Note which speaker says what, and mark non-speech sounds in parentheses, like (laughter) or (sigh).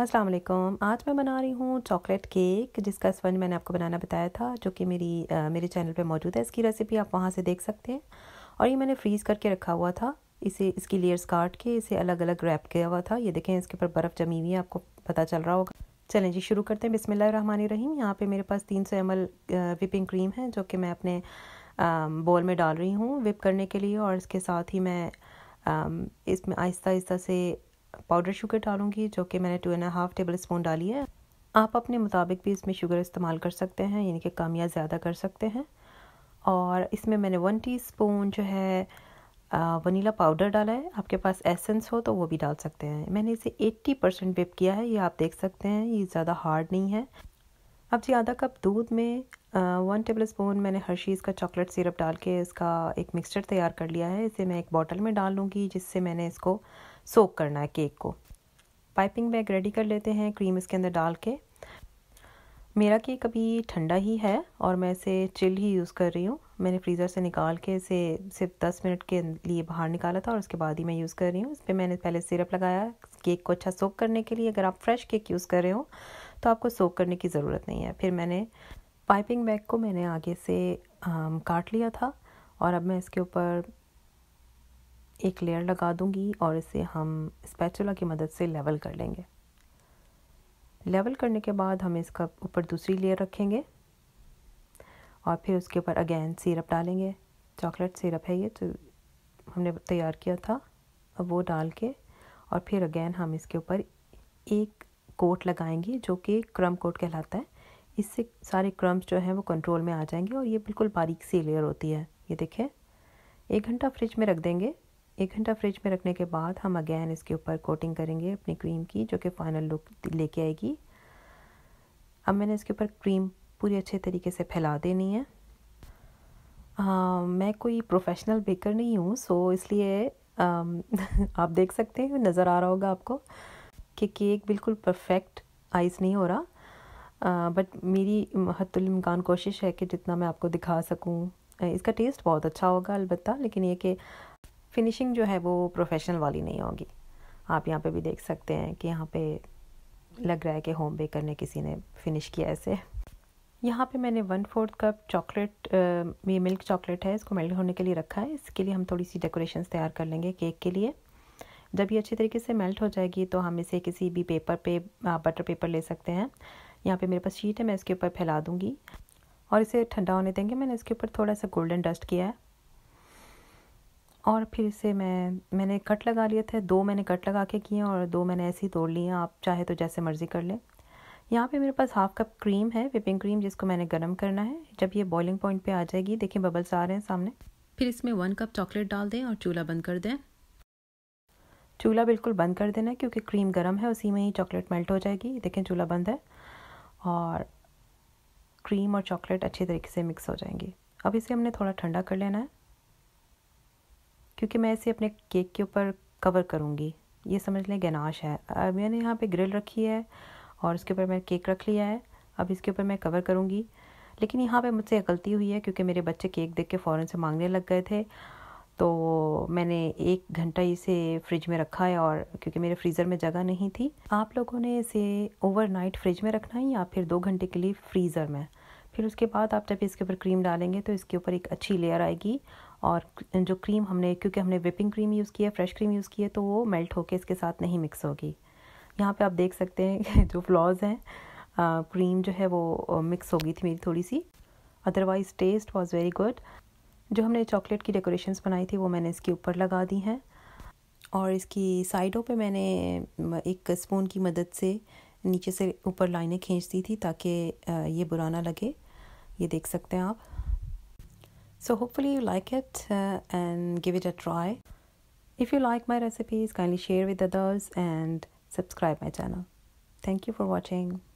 Speaker 1: अस्सलाम वालेकुम आज मैं बना रही हूँ चॉकलेट केक जिसका स्पंज मैंने आपको बनाना बताया था जो कि मेरी आ, मेरे चैनल पे मौजूद है इसकी रेसिपी आप वहाँ से देख सकते हैं और ये मैंने फ्रीज़ करके रखा हुआ था इसे इसकी लेयर्स काट के इसे अलग अलग रैप किया हुआ था ये देखें इसके ऊपर बर्फ़ जमी हुई है आपको पता चल रहा होगा चलें जी शुरू करते हैं बिसमिल्ल रहीम यहाँ पर मेरे पास तीन सौ एम विपिंग क्रीम है जो कि मैं अपने बोल में डाल रही हूँ विप करने के लिए और इसके साथ ही मैं इसमें आहिस्ता आहिस्ता से पाउडर शुगर डालूंगी जो कि मैंने two and half tablespoon डाली है आप अपने मुताबिक भी इसमें शुगर इस्तेमाल कर सकते हैं यानी कि या ज़्यादा कर सकते हैं और इसमें मैंने वन टीस्पून जो है वनीला पाउडर डाला है आपके पास एसेंस हो तो वो भी डाल सकते हैं मैंने इसे 80 परसेंट वेप किया है ये आप देख सकते हैं ये ज़्यादा हार्ड नहीं है अब जी आधा कप दूध में वन टेबल स्पून मैंने हर चीज़ का चॉकलेट सिरप डाल के इसका एक मिक्सचर तैयार कर लिया है इसे मैं एक बॉटल में डाल लूँगी जिससे मैंने इसको सोक करना है केक को पाइपिंग बैग रेडी कर लेते हैं क्रीम इसके अंदर डाल के मेरा केक अभी ठंडा ही है और मैं इसे चिल ही यूज़ कर रही हूँ मैंने फ्रीज़र से निकाल के इसे सिर्फ दस मिनट के लिए बाहर निकाला था और उसके बाद ही मैं यूज़ कर रही हूँ इस पर मैंने पहले सिरप लगाया केक को अच्छा सोक करने के लिए अगर आप फ्रेश केक यूज़ कर रहे हो तो आपको सोक करने की ज़रूरत नहीं है फिर मैंने पाइपिंग बैग को मैंने आगे से आ, काट लिया था और अब मैं इसके ऊपर एक लेयर लगा दूंगी और इसे हम स्पैचुला की मदद से लेवल कर लेंगे लेवल करने के बाद हम इसका ऊपर दूसरी लेयर रखेंगे और फिर उसके ऊपर अगेन सिरप डालेंगे चॉकलेट सिरप है ये जो तो हमने तैयार किया था अब वो डाल के और फिर अगेन हम इसके ऊपर एक कोट लगाएंगे जो कि क्रम कोट कहलाता है इससे सारे क्रम्स जो हैं वो कंट्रोल में आ जाएंगे और ये बिल्कुल बारीक सी लेयर होती है ये देखें एक घंटा फ्रिज में रख देंगे एक घंटा फ्रिज में रखने के बाद हम अगेन इसके ऊपर कोटिंग करेंगे अपनी क्रीम की जो कि फाइनल लुक लेके आएगी अब मैंने इसके ऊपर क्रीम पूरी अच्छे तरीके से फैला देनी है आ, मैं कोई प्रोफेशनल बेकर नहीं हूँ सो इसलिए आ, (laughs) आप देख सकते हैं नज़र आ रहा होगा आपको कि केक बिल्कुल परफेक्ट आइस नहीं हो रहा बट मेरी हतुलमकान कोशिश है कि जितना मैं आपको दिखा सकूँ इसका टेस्ट बहुत अच्छा होगा अलबत् लेकिन ये कि फिनिशिंग जो है वो प्रोफेशनल वाली नहीं होगी आप यहाँ पे भी देख सकते हैं कि यहाँ पे लग रहा है कि होम बेकर ने किसी ने फिनिश किया ऐसे यहाँ पे मैंने वन फोर्थ कप चॉकलेट ये मिल्क चॉकलेट है इसको मेल्ट होने के लिए रखा है इसके लिए हम थोड़ी सी डेकोरेशन तैयार कर लेंगे केक के लिए जब ये अच्छे तरीके से मेल्ट हो जाएगी तो हम इसे किसी भी पेपर पे बटर पेपर ले सकते हैं यहाँ पे मेरे पास शीट है मैं इसके ऊपर फैला दूँगी और इसे ठंडा होने देंगे मैंने इसके ऊपर थोड़ा सा गोल्डन डस्ट किया है और फिर से मैं मैंने कट लगा लिए थे दो मैंने कट लगा के किए और दो मैंने ऐसे ही तोड़ लिए आप चाहे तो जैसे मर्ज़ी कर लें यहाँ पे मेरे पास हाफ़ कप क्रीम है विपिंग क्रीम जिसको मैंने गर्म करना है जब ये बॉइलिंग पॉइंट पे आ जाएगी देखिए बबल्स आ रहे हैं सामने फिर इसमें वन कप चॉकलेट डाल दें और चूल्हा बंद कर दें चूल्हा बिल्कुल बंद कर देना है क्योंकि क्रीम गर्म है उसी में ही चॉकलेट मेल्ट हो जाएगी देखें चूल्हा बंद है और क्रीम और चॉकलेट अच्छे तरीके से मिक्स हो जाएंगी अब इसे हमने थोड़ा ठंडा कर लेना है क्योंकि मैं इसे अपने केक के ऊपर कवर करूँगी ये समझ लें गनाश है मैंने यहाँ पे ग्रिल रखी है और उसके ऊपर मैं केक रख लिया है अब इसके ऊपर मैं कवर करूँगी लेकिन यहाँ पे मुझसे गलती हुई है क्योंकि मेरे बच्चे केक देख के फ़ौरन से मांगने लग गए थे तो मैंने एक घंटा इसे फ्रिज में रखा है और क्योंकि मेरे फ्रीज़र में जगह नहीं थी आप लोगों ने इसे ओवरनाइट फ्रिज में रखना है या फिर दो घंटे के लिए फ्रीज़र में फिर उसके बाद आप जब इसके ऊपर क्रीम डालेंगे तो इसके ऊपर एक अच्छी लेयर आएगी और जो क्रीम हमने क्योंकि हमने विपिंग क्रीम यूज़ की है फ्रेश क्रीम यूज़ की है तो वो मेल्ट होके इसके साथ नहीं मिक्स होगी यहाँ पे आप देख सकते हैं कि जो फ्लॉज़ हैं क्रीम जो है वो मिक्स होगी थी मेरी थोड़ी सी otherwise taste was very good जो हमने चॉकलेट की डेकोरेशन बनाई थी वो मैंने इसके ऊपर लगा दी हैं और इसकी साइडों पे मैंने एक स्पून की मदद से नीचे से ऊपर लाइनें खींच दी थी ताकि ये बुरा ना लगे ये देख सकते So hopefully you like it uh, and give it a try. If you like my recipes, kindly share with others and subscribe my channel. Thank you for watching.